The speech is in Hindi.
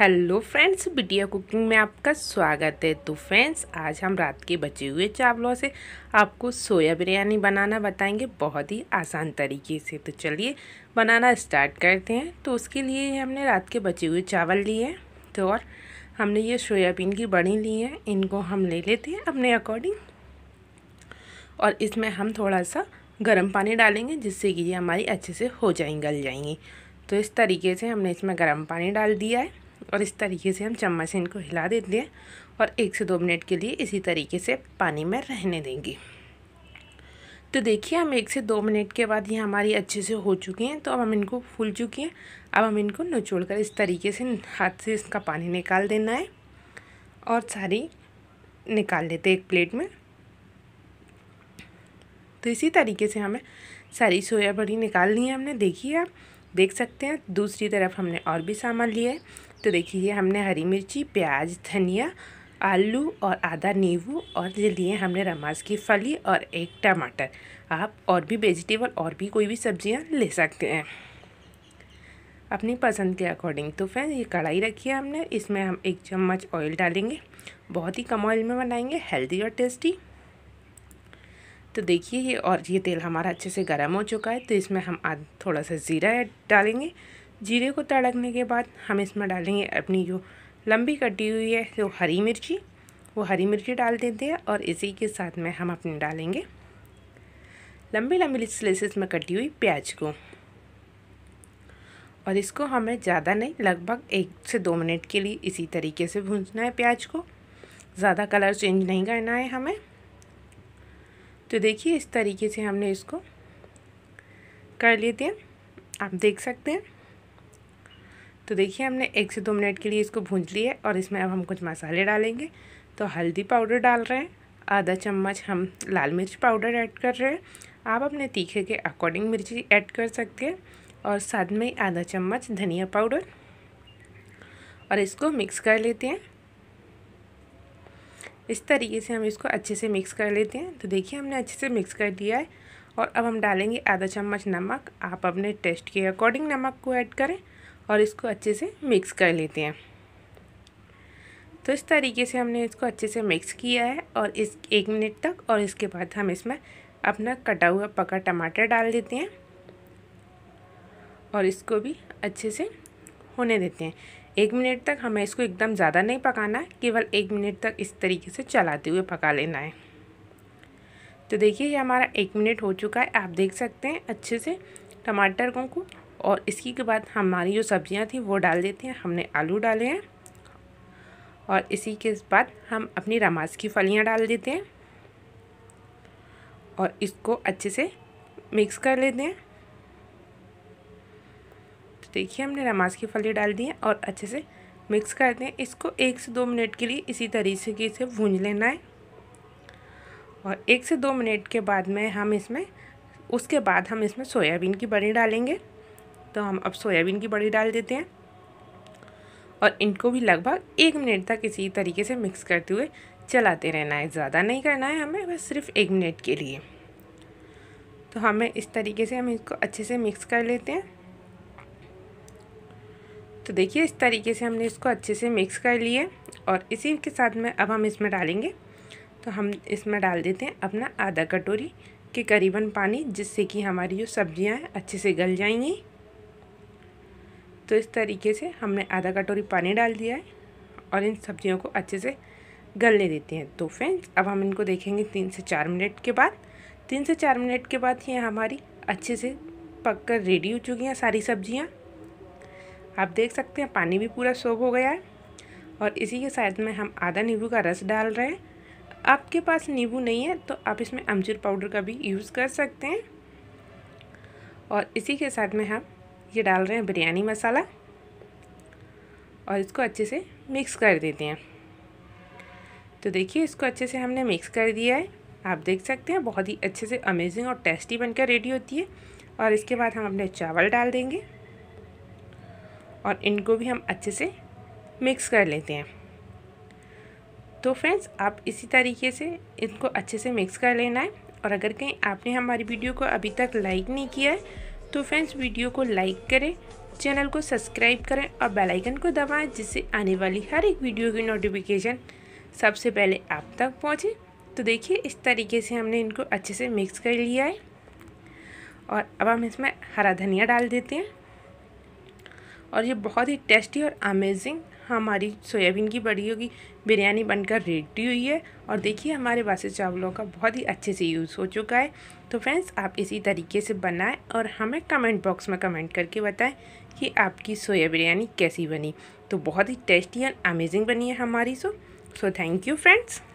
हेलो फ्रेंड्स बिटिया कुकिंग में आपका स्वागत है तो फ्रेंड्स आज हम रात के बचे हुए चावलों से आपको सोया बिरयानी बनाना बताएंगे बहुत ही आसान तरीके से तो चलिए बनाना स्टार्ट करते हैं तो उसके लिए हमने रात के बचे हुए चावल लिए हैं तो और हमने ये सोयाबीन की बड़ी ली है इनको हम ले लेते हैं अपने अकॉर्डिंग और इसमें हम थोड़ा सा गर्म पानी डालेंगे जिससे कि ये हमारी अच्छे से हो जाएंगे गल जाएंगी तो इस तरीके से हमने इसमें गर्म पानी डाल दिया है और इस तरीके से हम चम्मच से इनको हिला देते हैं और एक से दो मिनट के लिए इसी तरीके से पानी में रहने देंगे तो देखिए हम एक से दो मिनट के बाद ये हमारी अच्छे से हो चुकी हैं तो अब हम इनको फूल चुकी हैं अब हम इनको नचोड़ कर इस तरीके से हाथ से इसका पानी निकाल देना है और सारी निकाल लेते एक प्लेट में तो इसी तरीके से हमें सारी सोया बड़ी निकाल ली है हमने देखिए आप देख सकते हैं दूसरी तरफ हमने और भी सामान लिया है तो देखिए हमने हरी मिर्ची प्याज धनिया आलू और आधा नींबू और ये लिए हमने रमाज की फली और एक टमाटर आप और भी वेजिटेबल और भी कोई भी सब्जियां ले सकते हैं अपनी पसंद के अकॉर्डिंग तो फ्रेंड ये कढ़ाई रखी है हमने इसमें हम एक चम्मच ऑयल डालेंगे बहुत ही कम ऑयल में बनाएंगे हेल्दी और टेस्टी तो देखिए ये और ये तेल हमारा अच्छे से गर्म हो चुका है तो इसमें हम आज थोड़ा सा ज़ीरा डालेंगे जीरे को तड़कने के बाद हम इसमें डालेंगे अपनी जो लंबी कटी हुई है जो हरी मिर्ची वो हरी मिर्ची डाल देते हैं और इसी के साथ में हम अपने डालेंगे लंबी लंबी स्लाइसेस में कटी हुई प्याज को और इसको हमें ज़्यादा नहीं लगभग एक से दो मिनट के लिए इसी तरीके से भूनना है प्याज को ज़्यादा कलर चेंज नहीं करना है हमें तो देखिए इस तरीके से हमने इसको कर लेते हैं आप देख सकते हैं तो देखिए हमने एक से दो मिनट के लिए इसको भूंज लिया और इसमें अब हम कुछ मसाले डालेंगे तो हल्दी पाउडर डाल रहे हैं आधा चम्मच हम लाल मिर्च पाउडर ऐड कर रहे हैं आप अपने तीखे के अकॉर्डिंग मिर्ची ऐड कर सकते हैं और साथ में आधा चम्मच धनिया पाउडर और इसको मिक्स कर लेते हैं इस तरीके से हम इसको अच्छे से मिक्स कर लेते हैं तो देखिए हमने अच्छे से मिक्स कर दिया है और अब हम डालेंगे आधा चम्मच नमक आप अपने टेस्ट के अकॉर्डिंग नमक को ऐड करें और इसको अच्छे से मिक्स कर लेते हैं तो इस तरीके से हमने इसको अच्छे से मिक्स किया है और इस एक मिनट तक और इसके बाद हम इसमें अपना कटा हुआ पका टमाटर डाल देते हैं और इसको भी अच्छे से होने देते हैं एक मिनट तक हमें इसको एकदम ज़्यादा नहीं पकाना है केवल एक मिनट तक इस तरीके से चलाते हुए पका लेना है तो देखिए ये हमारा एक मिनट हो चुका है आप देख सकते हैं अच्छे से टमाटर को और इसकी के बाद हमारी जो सब्जियां थी वो डाल देते हैं हमने आलू डाले हैं और इसी के बाद हम अपनी रमाज की फलियां डाल देते हैं और इसको अच्छे से मिक्स कर लेते हैं तो देखिए हमने नमाज की फली डाल दी है और अच्छे से मिक्स कर दें इसको एक से दो मिनट के लिए इसी तरीके से भून लेना है और एक से दो मिनट के बाद में हम इसमें उसके बाद हम इसमें सोयाबीन की बड़ी डालेंगे तो हम अब सोयाबीन की बड़ी डाल देते हैं और इनको भी लगभग एक मिनट तक इसी तरीके से मिक्स करते हुए चलाते रहना है ज़्यादा नहीं करना है हमें बस सिर्फ एक मिनट के लिए तो हमें इस तरीके से हम इसको अच्छे से मिक्स कर लेते हैं तो देखिए इस तरीके से हमने इसको अच्छे से मिक्स कर लिए और इसी के साथ में अब हम इसमें डालेंगे तो हम इसमें डाल देते हैं अपना आधा कटोरी के करीबन पानी जिससे कि हमारी जो सब्जियां हैं अच्छे से गल जाएंगी तो इस तरीके से हमने आधा कटोरी पानी डाल दिया है और इन सब्जियों को अच्छे से गलने देते हैं तो फ्रेंड्स अब हम इनको देखेंगे तीन से चार मिनट के बाद तीन से चार मिनट के बाद ये हमारी अच्छे से पक कर रेडी हो चुकी हैं सारी सब्जियाँ आप देख सकते हैं पानी भी पूरा सोप हो गया है और इसी के साथ में हम आधा नींबू का रस डाल रहे हैं आपके पास नींबू नहीं है तो आप इसमें अमचूर पाउडर का भी यूज़ कर सकते हैं और इसी के साथ में हम ये डाल रहे हैं बिरयानी मसाला और इसको अच्छे से मिक्स कर देते हैं तो देखिए इसको अच्छे से हमने मिक्स कर दिया है आप देख सकते हैं बहुत ही अच्छे से अमेजिंग और टेस्टी बनकर रेडी होती है और इसके बाद हम अपने चावल डाल देंगे और इनको भी हम अच्छे से मिक्स कर लेते हैं तो फ्रेंड्स आप इसी तरीके से इनको अच्छे से मिक्स कर लेना है और अगर कहीं आपने हमारी वीडियो को अभी तक लाइक नहीं किया है तो फ्रेंड्स वीडियो को लाइक करें चैनल को सब्सक्राइब करें और बेल आइकन को दबाएं जिससे आने वाली हर एक वीडियो की नोटिफिकेशन सबसे पहले आप तक पहुंचे तो देखिए इस तरीके से हमने इनको अच्छे से मिक्स कर लिया है और अब हम इसमें हरा धनिया डाल देते हैं और ये बहुत ही टेस्टी और अमेजिंग हमारी सोयाबीन की बड़ी होगी बिरयानी बनकर रेडी हुई है और देखिए हमारे बासी चावलों का बहुत ही अच्छे से यूज़ हो चुका है तो फ्रेंड्स आप इसी तरीके से बनाएं और हमें कमेंट बॉक्स में कमेंट करके बताएं कि आपकी सोया बिरयानी कैसी बनी तो बहुत ही टेस्टी एंड अमेजिंग बनी है हमारी so so thank you friends